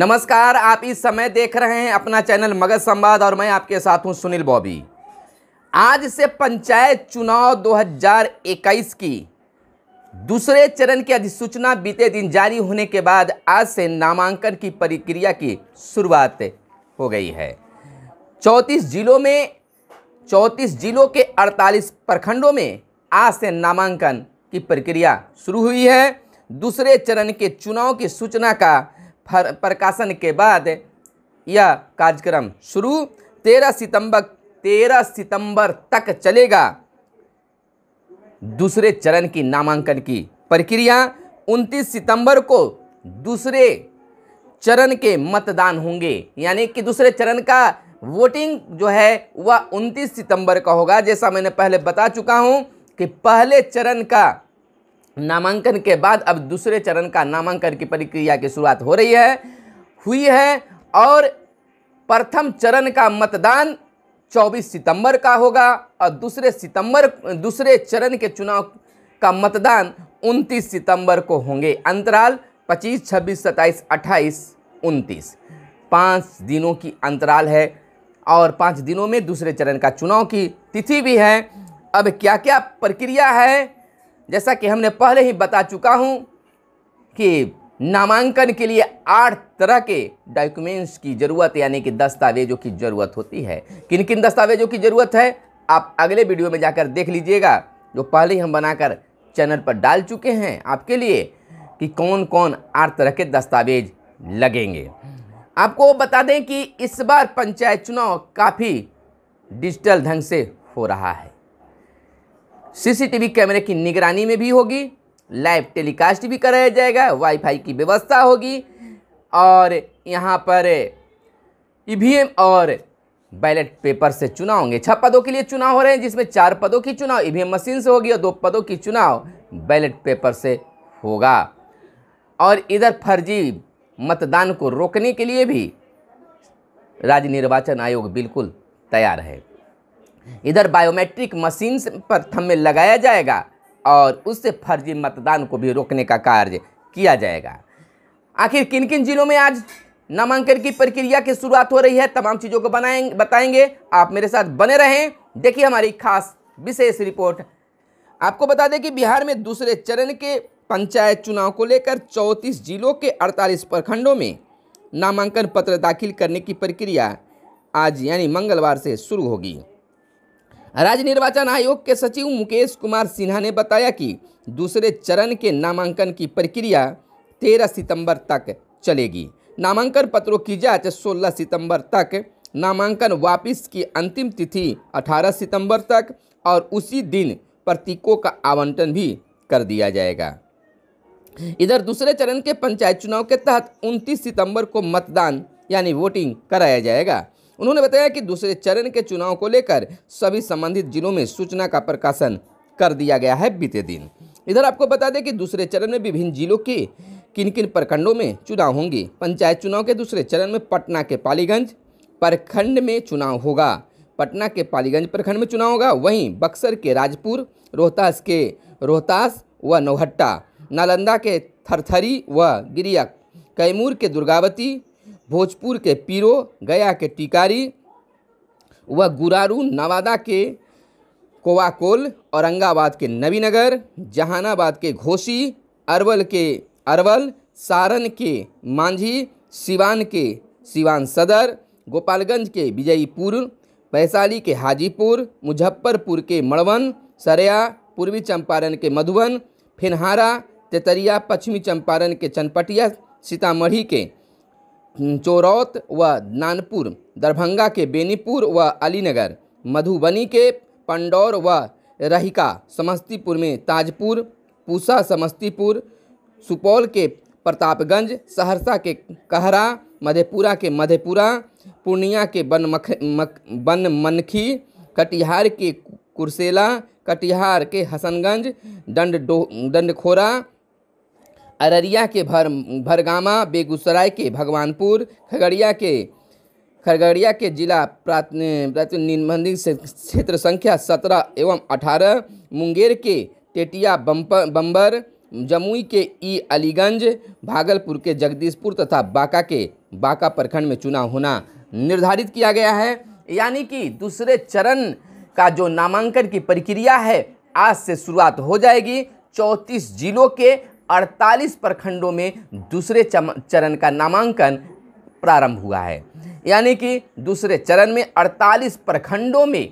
नमस्कार आप इस समय देख रहे हैं अपना चैनल मगध संवाद और मैं आपके साथ हूं सुनील बॉबी आज से पंचायत चुनाव 2021 की दूसरे चरण की अधिसूचना बीते दिन जारी होने के बाद आज से नामांकन की प्रक्रिया की शुरुआत हो गई है 34 जिलों में 34 जिलों के 48 प्रखंडों में आज से नामांकन की प्रक्रिया शुरू हुई है दूसरे चरण के चुनाव की सूचना का प्रकाशन के बाद यह कार्यक्रम शुरू तेरह सितंबर तेरह सितंबर तक चलेगा दूसरे चरण की नामांकन की प्रक्रिया उनतीस सितंबर को दूसरे चरण के मतदान होंगे यानी कि दूसरे चरण का वोटिंग जो है वह 29 सितंबर का होगा जैसा मैंने पहले बता चुका हूं कि पहले चरण का नामांकन के बाद अब दूसरे चरण का नामांकन की प्रक्रिया की शुरुआत हो रही है हुई है और प्रथम चरण का मतदान 24 सितंबर का होगा और दूसरे सितंबर दूसरे चरण के चुनाव का मतदान 29 सितंबर को होंगे अंतराल 25, 26, 27, 28, 29 पाँच दिनों की अंतराल है और पाँच दिनों में दूसरे चरण का चुनाव की तिथि भी है अब क्या क्या प्रक्रिया है जैसा कि हमने पहले ही बता चुका हूँ कि नामांकन के लिए आठ तरह के डॉक्यूमेंट्स की ज़रूरत यानी कि दस्तावेजों की ज़रूरत होती है किन किन दस्तावेजों की ज़रूरत है आप अगले वीडियो में जाकर देख लीजिएगा जो पहले ही हम बनाकर चैनल पर डाल चुके हैं आपके लिए कि कौन कौन आठ तरह के दस्तावेज लगेंगे आपको बता दें कि इस बार पंचायत चुनाव काफ़ी डिजिटल ढंग से हो रहा है सीसीटीवी कैमरे की निगरानी में भी होगी लाइव टेलीकास्ट भी कराया जाएगा वाईफाई की व्यवस्था होगी और यहाँ पर ई और बैलेट पेपर से चुनाव होंगे छह पदों के लिए चुनाव हो रहे हैं जिसमें चार पदों की चुनाव ई मशीन से होगी और दो पदों की चुनाव बैलेट पेपर से होगा और इधर फर्जी मतदान को रोकने के लिए भी राज्य निर्वाचन आयोग बिल्कुल तैयार है इधर बायोमेट्रिक मशीन पर थम्मे लगाया जाएगा और उससे फर्जी मतदान को भी रोकने का कार्य किया जाएगा आखिर किन किन जिलों में आज नामांकन की प्रक्रिया की शुरुआत हो रही है तमाम चीज़ों को बनाएंगे बताएंगे आप मेरे साथ बने रहें देखिए हमारी खास विशेष रिपोर्ट आपको बता दें कि बिहार में दूसरे चरण के पंचायत चुनाव को लेकर 34 जिलों के 48 प्रखंडों में नामांकन पत्र दाखिल करने की प्रक्रिया आज यानी मंगलवार से शुरू होगी राज्य निर्वाचन आयोग के सचिव मुकेश कुमार सिन्हा ने बताया कि दूसरे चरण के नामांकन की प्रक्रिया 13 सितंबर तक चलेगी नामांकन पत्रों की जांच 16 सितंबर तक नामांकन वापस की अंतिम तिथि 18 सितंबर तक और उसी दिन प्रतीकों का आवंटन भी कर दिया जाएगा इधर दूसरे चरण के पंचायत चुनाव के तहत 29 सितंबर को मतदान यानी वोटिंग कराया जाएगा उन्होंने बताया कि दूसरे चरण के चुनाव को लेकर सभी संबंधित जिलों में सूचना का प्रकाशन कर दिया गया है बीते दिन इधर आपको बता दें कि दूसरे चरण में विभिन्न जिलों के किन किन प्रखंडों में चुनाव होंगे पंचायत चुनाव के दूसरे चरण में पटना के पालीगंज प्रखंड में चुनाव होगा पटना के पालीगंज प्रखंड में चुनाव होगा वहीं बक्सर के राजपुर रोहतास के रोहतास व नौहट्टा नालंदा के थरथरी व गिरिया कैमूर के दुर्गावती भोजपुर के पीरो गया के टिकारी व गुरारू नवादा के कोवाकोल औरंगाबाद के नबीनगर जहानाबाद के घोसी अरवल के अरवल सारण के मांझी सिवान के सिवान सदर गोपालगंज के विजयीपुर वैशाली के हाजीपुर मुजफ्फरपुर के मड़वन सरया पूर्वी चंपारण के मधुबन फिनहारा तेतरिया पश्चिमी चंपारण के चनपटिया सीतामढ़ी के चोरौत व नानपुर दरभंगा के बेनीपुर व अलीनगर मधुबनी के पंडौर व रहिका समस्तीपुर में ताजपुर पूसा समस्तीपुर सुपौल के प्रतापगंज सहरसा के कहरा मधेपुरा के मधेपुरा पूर्णिया के बनमख बनमनखी कटिहार के कुरसेला कटिहार के हसनगंज डंड दंडखोरा अररिया के भर भरगामा बेगूसराय के भगवानपुर खगड़िया के खगड़िया के जिला प्रातिनिधिक क्षेत्र संख्या सत्रह एवं अठारह मुंगेर के टेटिया बम्बर जमुई के ई अलीगंज भागलपुर के जगदीशपुर तथा बांका के बांका प्रखंड में चुनाव होना निर्धारित किया गया है यानी कि दूसरे चरण का जो नामांकन की प्रक्रिया है आज से शुरुआत हो जाएगी चौंतीस जिलों के 48 प्रखंडों में दूसरे चरण का नामांकन प्रारंभ हुआ है यानी कि दूसरे चरण में 48 प्रखंडों में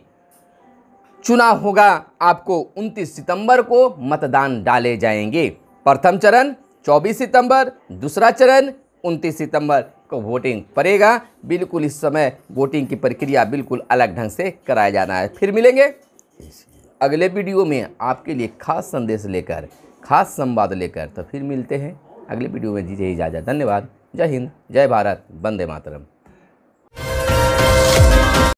चुनाव होगा आपको 29 सितंबर को मतदान डाले जाएंगे प्रथम चरण 24 सितंबर दूसरा चरण 29 सितंबर को वोटिंग पड़ेगा बिल्कुल इस समय वोटिंग की प्रक्रिया बिल्कुल अलग ढंग से कराया जाना है फिर मिलेंगे अगले वीडियो में आपके लिए खास संदेश लेकर खास संवाद लेकर तो फिर मिलते हैं अगले वीडियो में दीजिए इजाज़त धन्यवाद जय हिंद जय भारत वंदे मातरम